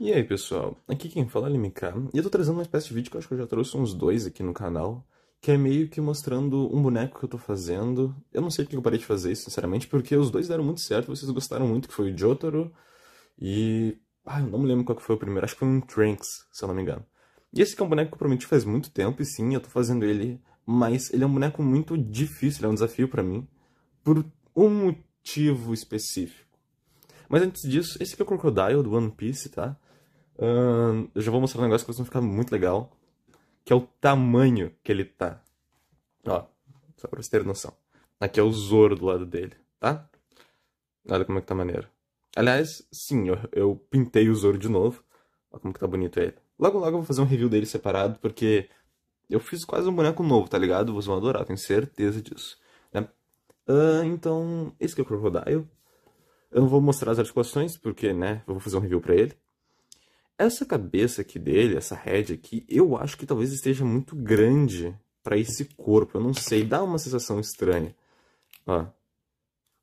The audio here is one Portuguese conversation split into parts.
E aí pessoal, aqui quem fala é LMK, e eu tô trazendo uma espécie de vídeo que eu acho que eu já trouxe uns dois aqui no canal, que é meio que mostrando um boneco que eu tô fazendo. Eu não sei porque eu parei de fazer isso, sinceramente, porque os dois deram muito certo, vocês gostaram muito, que foi o Jotaro e... Ah, eu não me lembro qual que foi o primeiro, acho que foi um Trunks, se eu não me engano. E esse aqui é um boneco que eu prometi faz muito tempo, e sim, eu tô fazendo ele, mas ele é um boneco muito difícil, é um desafio para mim, por um motivo específico. Mas antes disso, esse aqui é o Crocodile do One Piece, tá? eu já vou mostrar um negócio que vocês vão ficar muito legal. Que é o tamanho que ele tá. Ó, só pra vocês terem noção. Aqui é o Zoro do lado dele, tá? Olha como é que tá maneiro. Aliás, sim, eu, eu pintei o Zoro de novo. Olha como que tá bonito ele. Logo, logo eu vou fazer um review dele separado, porque eu fiz quase um boneco novo, tá ligado? Vocês vão adorar, tenho certeza disso. Né? Uh, então, esse que é o Crocodile. Eu não vou mostrar as articulações, porque, né, eu vou fazer um review pra ele. Essa cabeça aqui dele, essa head aqui, eu acho que talvez esteja muito grande para esse corpo. Eu não sei, dá uma sensação estranha. Ó.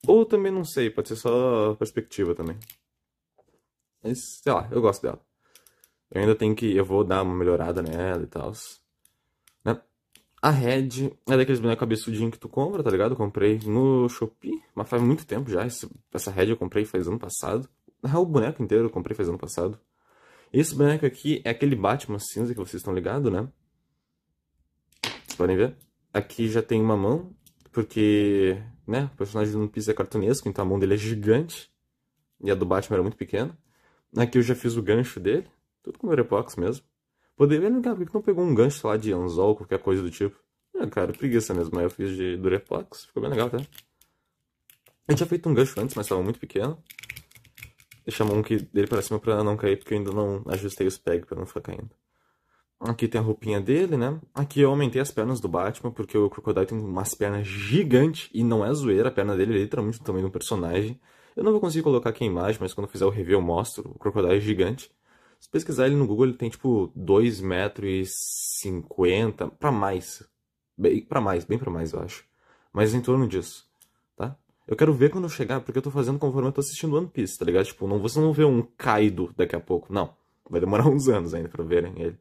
Ou também não sei, pode ser só perspectiva também. Mas, sei lá, eu gosto dela. Eu ainda tenho que... Eu vou dar uma melhorada nela e tal. Né? A Red é daqueles bonecos cabeçudinhos que tu compra, tá ligado? Eu comprei no Shopee, mas faz muito tempo já. Esse, essa Red eu comprei faz ano passado. Na é real, o boneco inteiro eu comprei faz ano passado. Esse boneco aqui é aquele Batman cinza que vocês estão ligados, né? Vocês podem ver. Aqui já tem uma mão, porque né, o personagem do One Piece é cartunesco, então a mão dele é gigante. E a do Batman era muito pequena. Aqui eu já fiz o gancho dele, tudo com Epox mesmo. Poderia ligar, né, por que não pegou um gancho sei lá de anzol, qualquer coisa do tipo? Ah, cara, preguiça mesmo. Aí eu fiz de Durepox, ficou bem legal até. Tá? Eu tinha feito um gancho antes, mas estava muito pequeno. Deixa um que dele pra cima pra não cair, porque eu ainda não ajustei os pegs pra não ficar caindo. Aqui tem a roupinha dele, né? Aqui eu aumentei as pernas do Batman, porque o Crocodile tem umas pernas gigantes, e não é zoeira, a perna dele é literalmente do tamanho de um personagem. Eu não vou conseguir colocar aqui a imagem, mas quando eu fizer o review eu mostro, o Crocodile é gigante. Se pesquisar ele no Google, ele tem tipo 250 metros e pra mais. Bem, pra mais, bem pra mais, eu acho. Mas é em torno disso, tá? Eu quero ver quando eu chegar, porque eu tô fazendo conforme eu tô assistindo One Piece, tá ligado? Tipo, não, você não vê um Kaido daqui a pouco, não. Vai demorar uns anos ainda pra verem ele.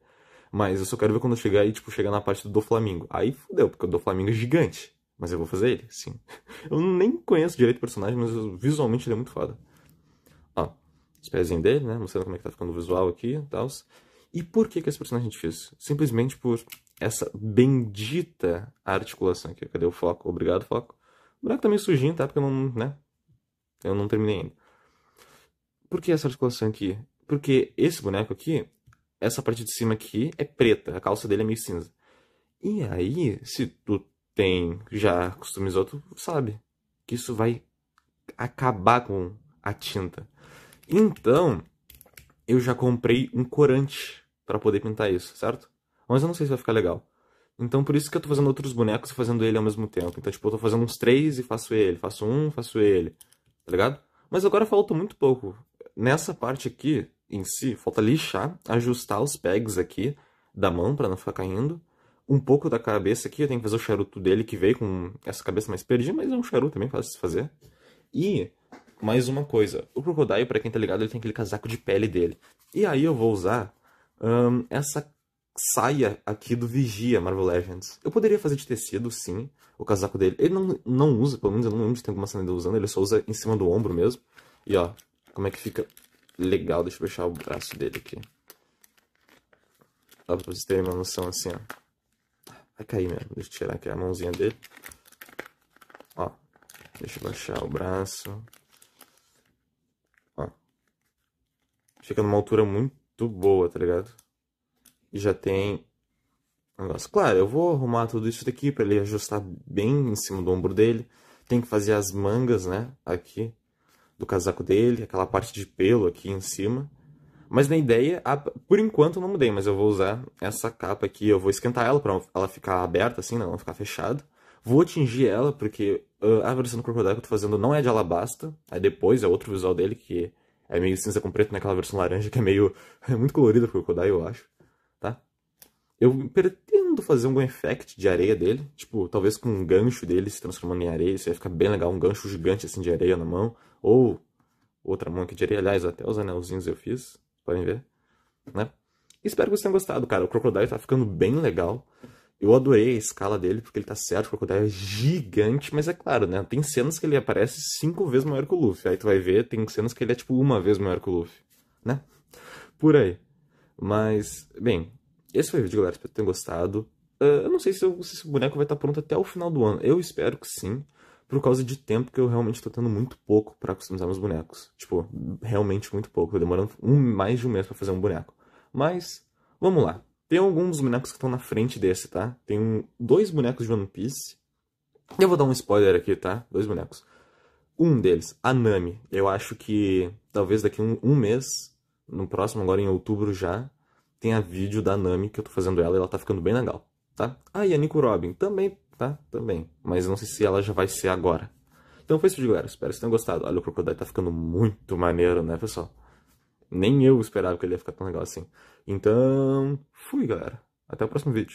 Mas eu só quero ver quando eu chegar e, tipo, chegar na parte do Flamingo. Aí fudeu, porque o Doflamingo é gigante. Mas eu vou fazer ele, sim. Eu nem conheço direito o personagem, mas visualmente ele é muito foda. Ó, os pezinhos dele, né? Mostrando como é que tá ficando o visual aqui e tal. E por que, que esse personagem é difícil? Simplesmente por essa bendita articulação aqui. Cadê o foco? Obrigado, foco. O buraco tá meio sujinho, tá? Porque eu não, né? Eu não terminei ainda. Por que essa articulação aqui? Porque esse boneco aqui, essa parte de cima aqui é preta, a calça dele é meio cinza. E aí, se tu tem, já customizou, tu sabe que isso vai acabar com a tinta. Então, eu já comprei um corante para poder pintar isso, certo? Mas eu não sei se vai ficar legal. Então por isso que eu tô fazendo outros bonecos e fazendo ele ao mesmo tempo. Então, tipo, eu tô fazendo uns três e faço ele, faço um, faço ele, tá ligado? Mas agora falta muito pouco. Nessa parte aqui, em si, falta lixar, ajustar os pegs aqui da mão para não ficar caindo. Um pouco da cabeça aqui, eu tenho que fazer o charuto dele que veio com essa cabeça mais perdida, mas é um charuto também fácil de fazer. E mais uma coisa, o Crocodile, para quem tá ligado, ele tem aquele casaco de pele dele. E aí eu vou usar essa saia aqui do Vigia Marvel Legends. Eu poderia fazer de tecido, sim, o casaco dele. Ele não, não usa, pelo menos eu não lembro se tem alguma cena dele usando, ele só usa em cima do ombro mesmo. E ó, como é que fica legal, deixa eu fechar o braço dele aqui. Dá pra vocês terem uma noção assim, ó. Vai cair mesmo, deixa eu tirar aqui a mãozinha dele. Ó, deixa eu baixar o braço. Ó. Fica numa altura muito boa, tá ligado? já tem negócio. Claro, eu vou arrumar tudo isso daqui para ele ajustar bem em cima do ombro dele. Tem que fazer as mangas, né, aqui do casaco dele, aquela parte de pelo aqui em cima. Mas na ideia, por enquanto não mudei, mas eu vou usar essa capa aqui, eu vou esquentar ela para ela ficar aberta assim, não ficar fechada. Vou atingir ela, porque ah, a versão do Crocodile que eu tô fazendo não é de alabasta, aí depois é outro visual dele que é meio cinza com preto naquela né, versão laranja que é meio... é muito colorida o Crocodile, eu acho tá? Eu pretendo fazer um effect de areia dele, tipo, talvez com um gancho dele se transformando em areia, isso ia ficar bem legal, um gancho gigante assim de areia na mão, ou outra mão aqui de areia, aliás, até os anelzinhos eu fiz, podem ver, né? Espero que vocês tenham gostado, cara, o Crocodile tá ficando bem legal, eu adorei a escala dele, porque ele tá certo, o Crocodile é gigante, mas é claro, né? Tem cenas que ele aparece cinco vezes maior que o Luffy. Aí tu vai ver, tem cenas que ele é tipo uma vez maior que o Luffy, né? Por aí. Mas, bem, esse foi o vídeo, galera. Espero que tenham gostado. Uh, eu não sei se, eu, se esse boneco vai estar tá pronto até o final do ano. Eu espero que sim, por causa de tempo que eu realmente estou tendo muito pouco para customizar meus bonecos. Tipo, realmente muito pouco. Estou demorando um, mais de um mês para fazer um boneco. Mas, vamos lá. Tem alguns bonecos que estão na frente desse, tá? Tem um, dois bonecos de One Piece. Eu vou dar um spoiler aqui, tá? Dois bonecos. Um deles, a Nami. Eu acho que talvez daqui um, um mês no próximo, agora em outubro já, tem a vídeo da Nami, que eu tô fazendo ela, e ela tá ficando bem legal, tá? Ah, e a Nico Robin também, tá? Também. Mas não sei se ela já vai ser agora. Então foi isso, vídeo, galera. Espero que vocês tenham gostado. Olha, o Crocodile tá ficando muito maneiro, né, pessoal? Nem eu esperava que ele ia ficar tão legal assim. Então, fui, galera. Até o próximo vídeo.